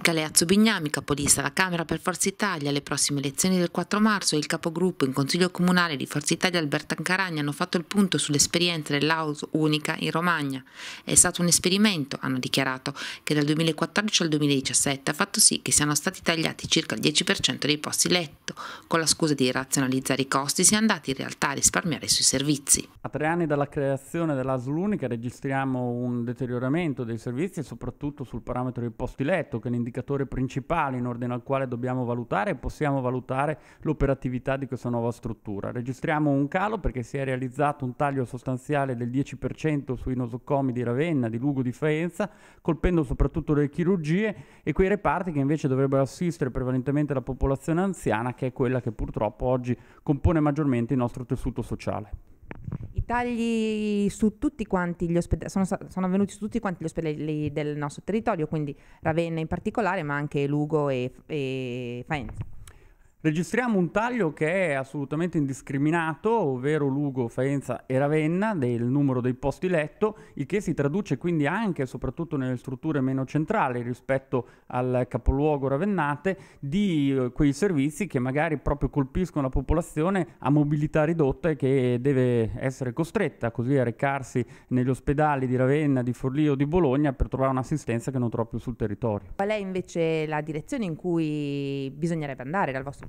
Galeazzo Bignami, capolista alla Camera per Forza Italia, alle prossime elezioni del 4 marzo e il capogruppo in Consiglio Comunale di Forza Italia Alberto Ancaragni hanno fatto il punto sull'esperienza dell'Aus Unica in Romagna. È stato un esperimento, hanno dichiarato, che dal 2014 al 2017 ha fatto sì che siano stati tagliati circa il 10% dei posti letto. Con la scusa di razionalizzare i costi si è andati in realtà a risparmiare sui servizi. A tre anni dalla creazione dell'Asul Unica registriamo un deterioramento dei servizi soprattutto sul parametro dei posti letto che ne indicatore principale in ordine al quale dobbiamo valutare e possiamo valutare l'operatività di questa nuova struttura. Registriamo un calo perché si è realizzato un taglio sostanziale del 10% sui nosocomi di Ravenna, di Lugo, di Faenza, colpendo soprattutto le chirurgie e quei reparti che invece dovrebbero assistere prevalentemente la popolazione anziana, che è quella che purtroppo oggi compone maggiormente il nostro tessuto sociale tagli su tutti quanti gli ospedali, sono, sono, avvenuti su tutti quanti gli ospedali del nostro territorio, quindi Ravenna in particolare, ma anche Lugo e, e Faenza. Registriamo un taglio che è assolutamente indiscriminato, ovvero Lugo, Faenza e Ravenna, del numero dei posti letto, il che si traduce quindi anche e soprattutto nelle strutture meno centrali rispetto al capoluogo ravennate, di eh, quei servizi che magari proprio colpiscono la popolazione a mobilità ridotta e che deve essere costretta così a recarsi negli ospedali di Ravenna, di Forlì o di Bologna per trovare un'assistenza che non trova più sul territorio. Qual è invece la direzione in cui bisognerebbe andare dal vostro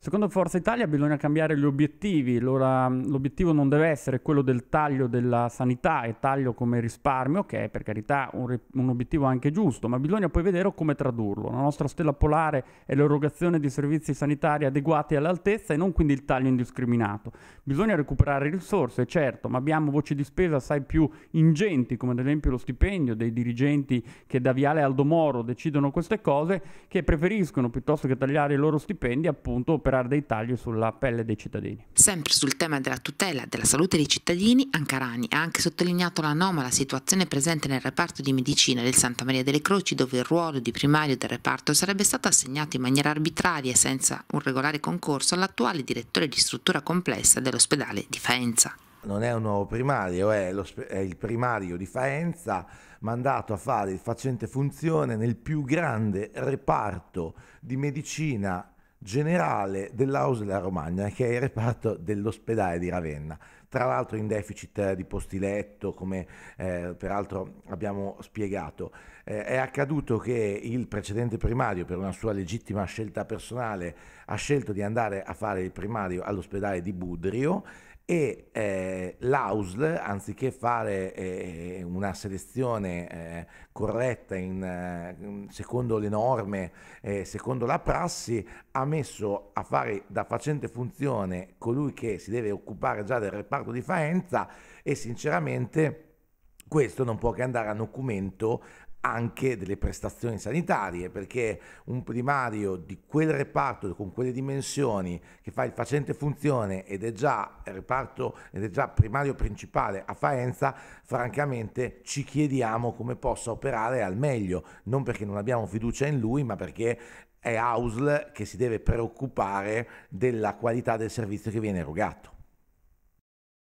Secondo Forza Italia bisogna cambiare gli obiettivi, L'ora, mm, l'obiettivo non deve essere quello del taglio della sanità e taglio come risparmio, che è per carità un, un obiettivo anche giusto, ma bisogna poi vedere come tradurlo. La nostra stella polare è l'erogazione di servizi sanitari adeguati all'altezza e non quindi il taglio indiscriminato. Bisogna recuperare risorse, certo, ma abbiamo voci di spesa assai più ingenti, come ad esempio lo stipendio dei dirigenti che da Viale Aldomoro decidono queste cose, che preferiscono piuttosto che tagliare i loro stipendi appunto operare dei tagli sulla pelle dei cittadini. Sempre sul tema della tutela della salute dei cittadini, Ancarani ha anche sottolineato l'anomala situazione presente nel reparto di medicina del Santa Maria delle Croci, dove il ruolo di primario del reparto sarebbe stato assegnato in maniera arbitraria e senza un regolare concorso all'attuale direttore di struttura complessa dell'ospedale di Faenza non è un nuovo primario, è, lo, è, il primario di Faenza mandato a fare il facente funzione nel più grande reparto di medicina generale dell'Aus della Romagna, che è il reparto dell'ospedale di Ravenna. Tra l'altro in deficit eh, di posti letto, come eh, peraltro abbiamo spiegato, eh, è accaduto che il precedente primario, per una sua legittima scelta personale, ha scelto di andare a fare il primario all'ospedale di Budrio e eh, l'AUSL, anziché fare eh, una selezione eh, corretta in, eh, secondo le norme, eh, secondo la prassi, ha messo a fare da facente funzione colui che si deve occupare già del reparto di Faenza e sinceramente questo non può che andare a documento anche delle prestazioni sanitarie, perché un primario di quel reparto con quelle dimensioni che fa il facente funzione ed è già reparto ed è già primario principale a Faenza, francamente ci chiediamo come possa operare al meglio, non perché non abbiamo fiducia in lui, ma perché è AUSL che si deve preoccupare della qualità del servizio che viene erogato.